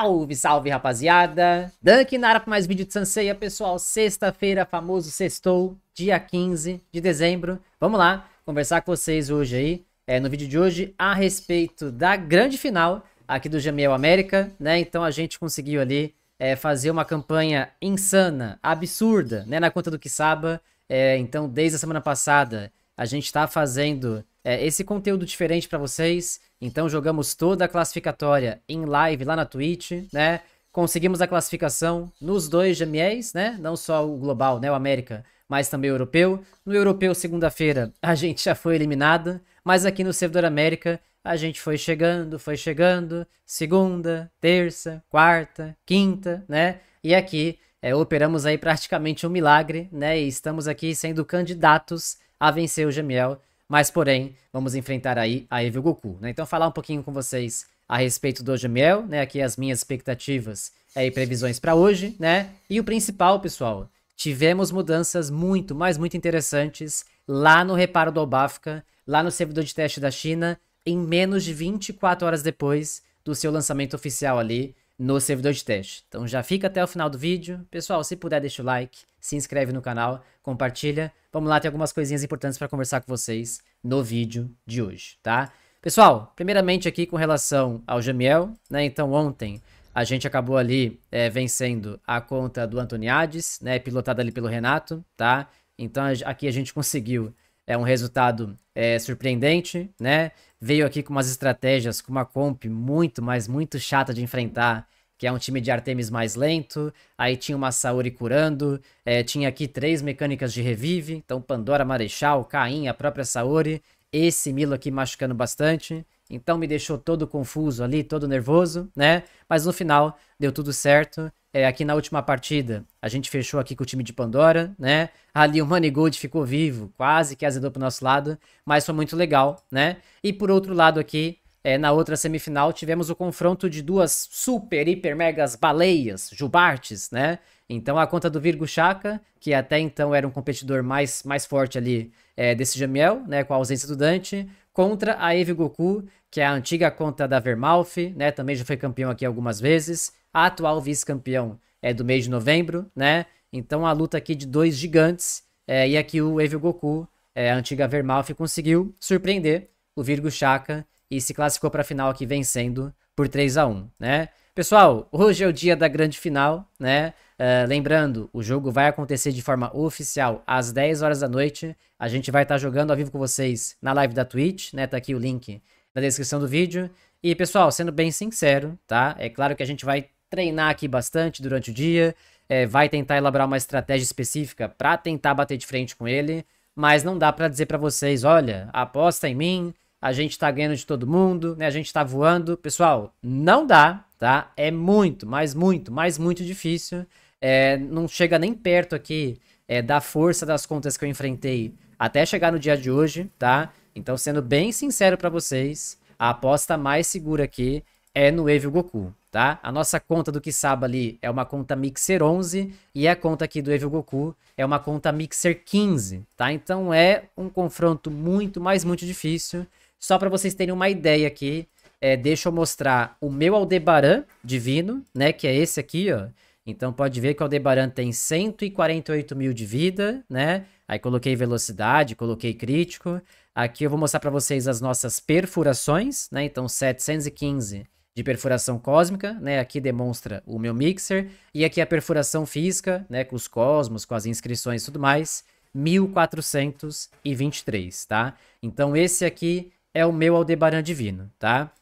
Salve, salve, rapaziada! Dunk Nara para mais vídeo de Sanseia, pessoal. Sexta-feira, famoso sextou, dia 15 de dezembro. Vamos lá conversar com vocês hoje aí, é, no vídeo de hoje, a respeito da grande final aqui do Jamiel América, né? Então a gente conseguiu ali é, fazer uma campanha insana, absurda, né? Na conta do Kisaba. É, eh, então, desde a semana passada, a gente está fazendo é, esse conteúdo diferente para vocês. Então jogamos toda a classificatória em live lá na Twitch, né? Conseguimos a classificação nos dois GMEs, né? Não só o global, né? O América, mas também o europeu. No europeu, segunda-feira, a gente já foi eliminado, mas aqui no servidor América, a gente foi chegando, foi chegando, segunda, terça, quarta, quinta, né? E aqui é, operamos aí praticamente um milagre, né? E estamos aqui sendo candidatos a vencer o Gemiel mas, porém, vamos enfrentar aí a Evil Goku, né? Então, falar um pouquinho com vocês a respeito do Gmail, né? Aqui as minhas expectativas é, e previsões para hoje, né? E o principal, pessoal, tivemos mudanças muito, mas muito interessantes lá no reparo do Albafka, lá no servidor de teste da China, em menos de 24 horas depois do seu lançamento oficial ali, no servidor de teste. Então já fica até o final do vídeo. Pessoal, se puder, deixa o like, se inscreve no canal, compartilha. Vamos lá, tem algumas coisinhas importantes para conversar com vocês no vídeo de hoje, tá? Pessoal, primeiramente aqui com relação ao Jamiel, né? Então ontem a gente acabou ali é, vencendo a conta do Antoniades, né? Pilotada ali pelo Renato, tá? Então aqui a gente conseguiu é um resultado é, surpreendente, né? Veio aqui com umas estratégias, com uma comp muito, mas muito chata de enfrentar, que é um time de Artemis mais lento, aí tinha uma Saori curando, é, tinha aqui três mecânicas de revive, então Pandora, Marechal, Caim, a própria Saori, esse Milo aqui machucando bastante, então me deixou todo confuso ali, todo nervoso, né? Mas no final deu tudo certo é, aqui na última partida, a gente fechou aqui com o time de Pandora, né? Ali o Manigold ficou vivo, quase que azedou pro nosso lado, mas foi muito legal, né? E por outro lado aqui, é, na outra semifinal, tivemos o confronto de duas super, hiper, megas baleias, Jubartes, né? Então a conta do Virgo Chaka, que até então era um competidor mais, mais forte ali é, desse Jamiel, né? Com a ausência do Dante, contra a Eve Goku, que é a antiga conta da Vermalf, né? Também já foi campeão aqui algumas vezes atual vice-campeão é do mês de novembro, né? Então a luta aqui de dois gigantes. É, e aqui o Evil Goku, é, a antiga Vermouth, conseguiu surpreender o Virgo Chaka e se classificou para a final aqui vencendo por 3 a 1 né? Pessoal, hoje é o dia da grande final, né? Uh, lembrando, o jogo vai acontecer de forma oficial às 10 horas da noite. A gente vai estar tá jogando ao vivo com vocês na live da Twitch, né? Tá aqui o link na descrição do vídeo. E, pessoal, sendo bem sincero, tá? É claro que a gente vai treinar aqui bastante durante o dia, é, vai tentar elaborar uma estratégia específica para tentar bater de frente com ele, mas não dá para dizer para vocês, olha, aposta em mim, a gente tá ganhando de todo mundo, né? A gente tá voando. Pessoal, não dá, tá? É muito, mas muito, mas muito difícil. É, não chega nem perto aqui é, da força das contas que eu enfrentei até chegar no dia de hoje, tá? Então, sendo bem sincero para vocês, a aposta mais segura aqui é no Evil Goku, tá? A nossa conta do Kisaba ali é uma conta Mixer 11 e a conta aqui do Evil Goku é uma conta Mixer 15, tá? Então é um confronto muito, mas muito difícil. Só para vocês terem uma ideia aqui, é, deixa eu mostrar o meu Aldebaran divino, né? Que é esse aqui, ó. Então pode ver que o Aldebaran tem 148 mil de vida, né? Aí coloquei velocidade, coloquei crítico. Aqui eu vou mostrar para vocês as nossas perfurações, né? Então 715 de perfuração cósmica, né? Aqui demonstra o meu mixer e aqui a perfuração física, né, com os cosmos, com as inscrições e tudo mais, 1423, tá? Então esse aqui é o meu Aldebaran divino, tá?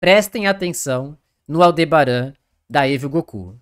Prestem atenção no Aldebaran da Evil Goku.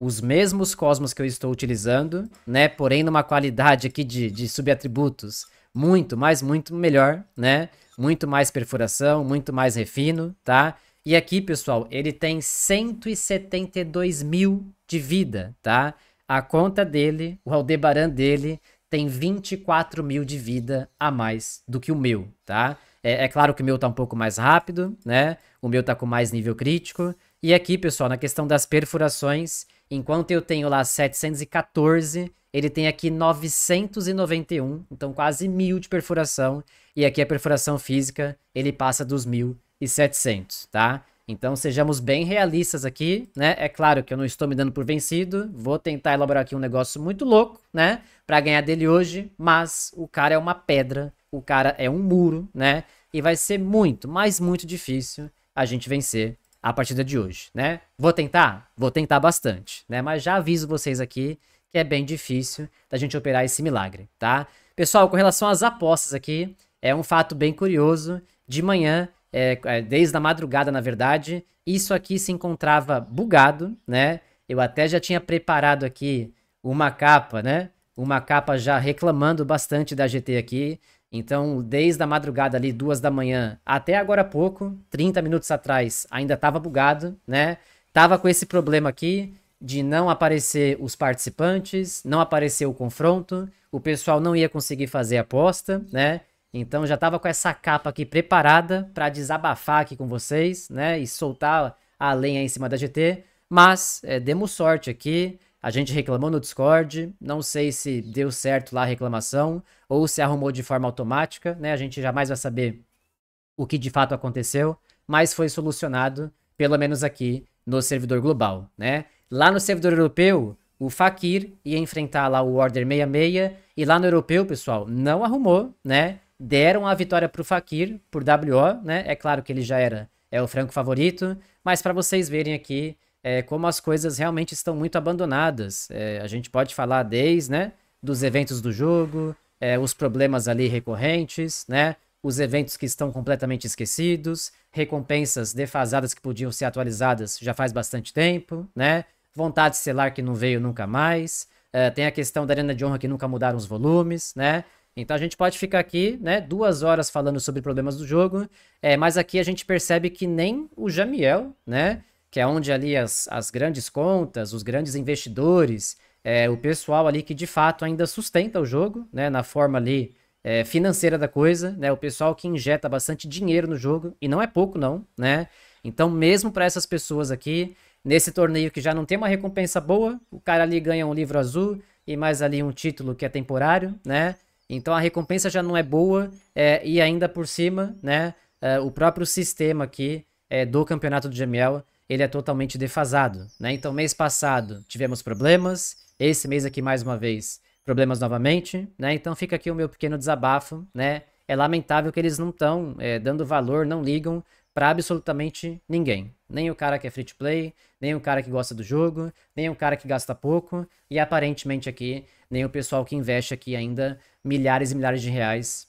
Os mesmos cosmos que eu estou utilizando, né, porém numa qualidade aqui de, de subatributos muito, mas muito melhor, né? Muito mais perfuração, muito mais refino, tá? E aqui, pessoal, ele tem 172 mil de vida, tá? A conta dele, o Aldebaran dele, tem 24 mil de vida a mais do que o meu, tá? É, é, claro que o meu tá um pouco mais rápido, né? O meu tá com mais nível crítico. E aqui, pessoal, na questão das perfurações, enquanto eu tenho lá 714, ele tem aqui 991, então quase mil de perfuração. E aqui a perfuração física, ele passa dos mil e 700, tá? Então sejamos bem realistas aqui, né? É claro que eu não estou me dando por vencido, vou tentar elaborar aqui um negócio muito louco, né? Para ganhar dele hoje, mas o cara é uma pedra, o cara é um muro, né? E vai ser muito, mas muito difícil a gente vencer a partida de hoje, né? Vou tentar? Vou tentar bastante, né? Mas já aviso vocês aqui que é bem difícil da gente operar esse milagre, tá? Pessoal, com relação às apostas aqui, é um fato bem curioso. De manhã é, é, desde a madrugada, na verdade. Isso aqui se encontrava bugado, né? Eu até já tinha preparado aqui uma capa, né? Uma capa já reclamando bastante da GT aqui. Então, desde a madrugada ali, duas da manhã, até agora há pouco, 30 minutos atrás, ainda estava bugado, né? Tava com esse problema aqui de não aparecer os participantes, não aparecer o confronto, o pessoal não ia conseguir fazer a aposta, né? Então já estava com essa capa aqui preparada para desabafar aqui com vocês, né? E soltar a lenha em cima da GT. Mas é, demos sorte aqui. A gente reclamou no Discord. Não sei se deu certo lá a reclamação ou se arrumou de forma automática, né? A gente jamais vai saber o que de fato aconteceu, mas foi solucionado, pelo menos aqui no servidor global, né? Lá no servidor europeu, o Fakir ia enfrentar lá o Order 66 e lá no europeu, pessoal, não arrumou, né? deram a vitória para o Fakir por WO, né? É claro que ele já era é o franco favorito, mas para vocês verem aqui é, como as coisas realmente estão muito abandonadas. É, a gente pode falar desde, né? Dos eventos do jogo, é, os problemas ali recorrentes, né? Os eventos que estão completamente esquecidos, recompensas defasadas que podiam ser atualizadas já faz bastante tempo, né? Vontade de selar que não veio nunca mais. É, tem a questão da Arena de Honra que nunca mudaram os volumes, né? Então a gente pode ficar aqui, né, duas horas falando sobre problemas do jogo, é, mas aqui a gente percebe que nem o Jamiel, né, que é onde ali as, as grandes contas, os grandes investidores, é, o pessoal ali que de fato ainda sustenta o jogo, né, na forma ali é, financeira da coisa, né, o pessoal que injeta bastante dinheiro no jogo, e não é pouco não, né, então mesmo para essas pessoas aqui, nesse torneio que já não tem uma recompensa boa, o cara ali ganha um livro azul e mais ali um título que é temporário, né, então a recompensa já não é boa é, e ainda por cima, né, é, o próprio sistema aqui é, do campeonato do GML, ele é totalmente defasado, né? Então mês passado tivemos problemas, esse mês aqui mais uma vez problemas novamente, né? Então fica aqui o meu pequeno desabafo, né? É lamentável que eles não estão é, dando valor, não ligam para absolutamente ninguém. Nem o cara que é free to play, nem o cara que gosta do jogo, nem o cara que gasta pouco, e aparentemente aqui, nem o pessoal que investe aqui ainda milhares e milhares de reais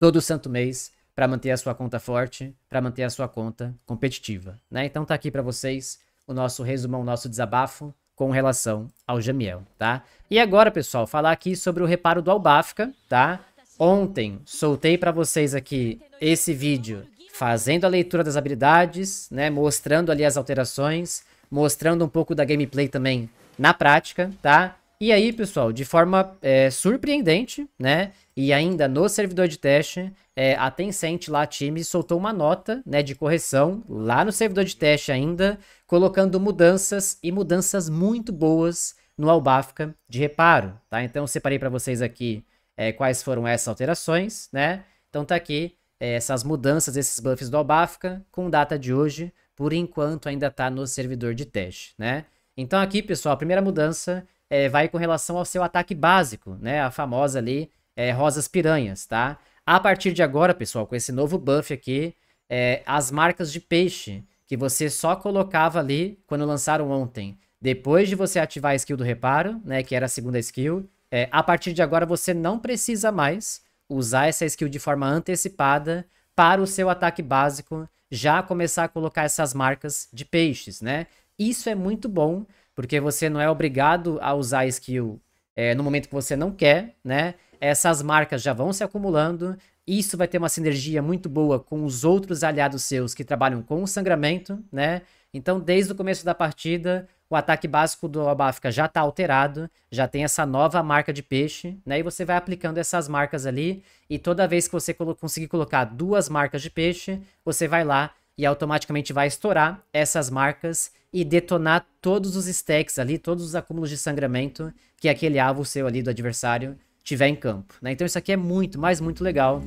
todo santo mês para manter a sua conta forte, para manter a sua conta competitiva, né? Então tá aqui para vocês o nosso resumão, o nosso desabafo com relação ao Jamiel, tá? E agora, pessoal, falar aqui sobre o reparo do Albafka, tá? Ontem soltei para vocês aqui esse vídeo fazendo a leitura das habilidades, né, mostrando ali as alterações, mostrando um pouco da gameplay também na prática, tá? E aí, pessoal, de forma é, surpreendente, né? E ainda no servidor de teste, é, a Tencent lá, a time, soltou uma nota né, de correção lá no servidor de teste ainda, colocando mudanças e mudanças muito boas no Albafka de reparo, tá? Então, separei para vocês aqui é, quais foram essas alterações, né? Então, tá aqui eh, essas mudanças, esses buffs do Albafka, com data de hoje, por enquanto ainda está no servidor de teste, né? Então aqui, pessoal, a primeira mudança é, vai com relação ao seu ataque básico, né? A famosa ali, é, Rosas Piranhas, tá? A partir de agora, pessoal, com esse novo buff aqui, é, as marcas de peixe, que você só colocava ali quando lançaram ontem, depois de você ativar a skill do reparo, né? Que era a segunda skill, a partir de agora você não precisa mais usar essa skill de forma antecipada para o seu ataque básico, já começar a colocar essas marcas de peixes, né? Isso é muito bom, porque você não é obrigado a usar a skill é, no momento que você não quer, né? Essas marcas já vão se acumulando, isso vai ter uma sinergia muito boa com os outros aliados seus que trabalham com o sangramento, né? Então, desde o começo da partida, o ataque básico do Abáfica já está alterado, já tem essa nova marca de peixe, né? E você vai aplicando essas marcas ali, e toda vez que você colo conseguir colocar duas marcas de peixe, você vai lá e automaticamente vai estourar essas marcas e detonar todos os stacks ali, todos os acúmulos de sangramento que aquele alvo seu ali do adversário tiver em campo, né? Então isso aqui é muito, mas muito legal.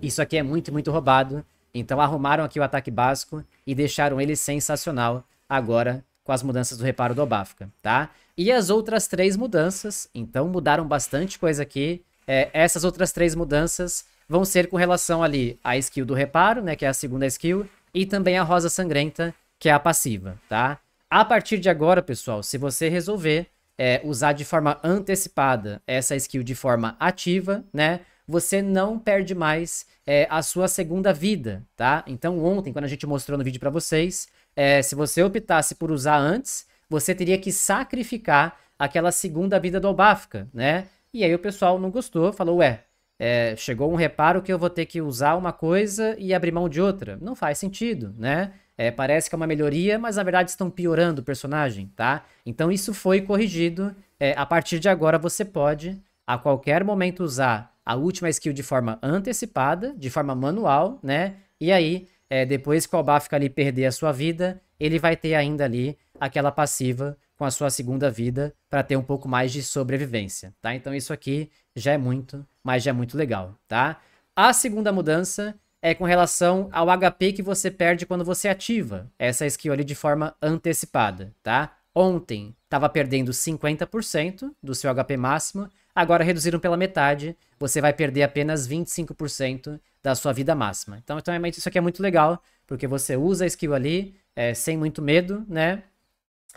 Isso aqui é muito, muito roubado. Então arrumaram aqui o ataque básico e deixaram ele sensacional agora com as mudanças do reparo do Obafka, tá? E as outras três mudanças, então mudaram bastante coisa aqui. É, essas outras três mudanças vão ser com relação ali à skill do reparo, né, que é a segunda skill, e também a rosa sangrenta, que é a passiva, tá? A partir de agora, pessoal, se você resolver é, usar de forma antecipada essa skill de forma ativa, né, você não perde mais é, a sua segunda vida, tá? Então ontem, quando a gente mostrou no vídeo para vocês, é, se você optasse por usar antes, você teria que sacrificar aquela segunda vida do Obafka, né? E aí o pessoal não gostou, falou, ué, é, chegou um reparo que eu vou ter que usar uma coisa e abrir mão de outra. Não faz sentido, né? É, parece que é uma melhoria, mas na verdade estão piorando o personagem, tá? Então isso foi corrigido. É, a partir de agora você pode, a qualquer momento, usar a última skill de forma antecipada, de forma manual, né? E aí é, depois que o fica ali perder a sua vida, ele vai ter ainda ali aquela passiva com a sua segunda vida para ter um pouco mais de sobrevivência, tá? Então isso aqui já é muito, mas já é muito legal, tá? A segunda mudança é com relação ao HP que você perde quando você ativa essa skill ali de forma antecipada, tá? Ontem estava perdendo 50% do seu HP máximo, agora reduziram pela metade, você vai perder apenas 25% da sua vida máxima. Então, então é isso aqui é muito legal, porque você usa a skill ali é, sem muito medo, né?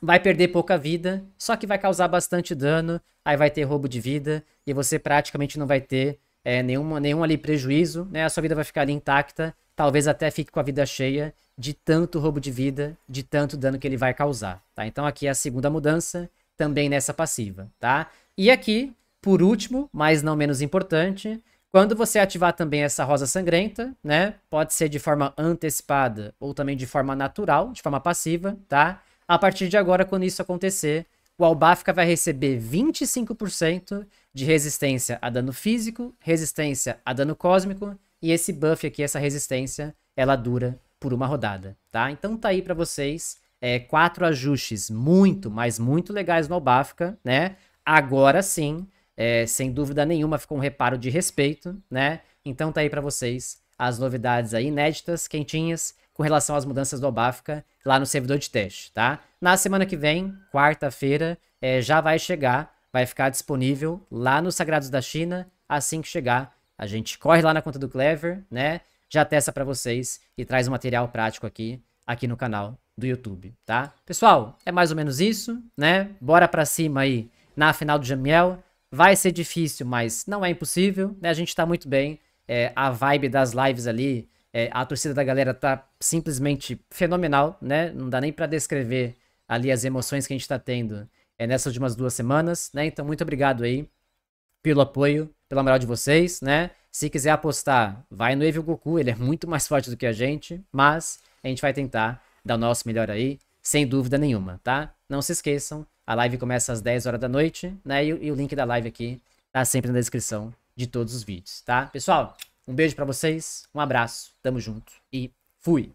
Vai perder pouca vida, só que vai causar bastante dano, aí vai ter roubo de vida e você praticamente não vai ter é, nenhuma, nenhum ali prejuízo, né? A sua vida vai ficar ali intacta, talvez até fique com a vida cheia de tanto roubo de vida, de tanto dano que ele vai causar, tá? Então aqui é a segunda mudança, também nessa passiva, tá? E aqui por último, mas não menos importante, quando você ativar também essa rosa sangrenta, né? Pode ser de forma antecipada ou também de forma natural, de forma passiva, tá? A partir de agora, quando isso acontecer, o Albafka vai receber 25% de resistência a dano físico, resistência a dano cósmico, e esse buff aqui, essa resistência, ela dura por uma rodada, tá? Então tá aí para vocês é, quatro ajustes muito, mas muito legais no Albafka, né? Agora sim, é, sem dúvida nenhuma, ficou um reparo de respeito, né? Então tá aí para vocês as novidades aí inéditas, quentinhas, com relação às mudanças do Obafica lá no servidor de teste, tá? Na semana que vem, quarta-feira, é, já vai chegar, vai ficar disponível lá no Sagrados da China. Assim que chegar, a gente corre lá na conta do Clever, né? Já testa para vocês e traz o um material prático aqui, aqui no canal do YouTube, tá? Pessoal, é mais ou menos isso, né? Bora pra cima aí na final do Jamiel. Vai ser difícil, mas não é impossível, né? A gente tá muito bem. É, a vibe das lives ali, é, a torcida da galera tá simplesmente fenomenal, né? Não dá nem para descrever ali as emoções que a gente tá tendo é, nessas últimas duas semanas, né? Então, muito obrigado aí pelo apoio, pela moral de vocês, né? Se quiser apostar, vai no Evil Goku, ele é muito mais forte do que a gente, mas a gente vai tentar dar o nosso melhor aí, sem dúvida nenhuma, tá? Não se esqueçam a live começa às 10 horas da noite, né? E, e o link da live aqui tá sempre na descrição de todos os vídeos, tá? Pessoal, um beijo para vocês, um abraço, tamo junto e fui!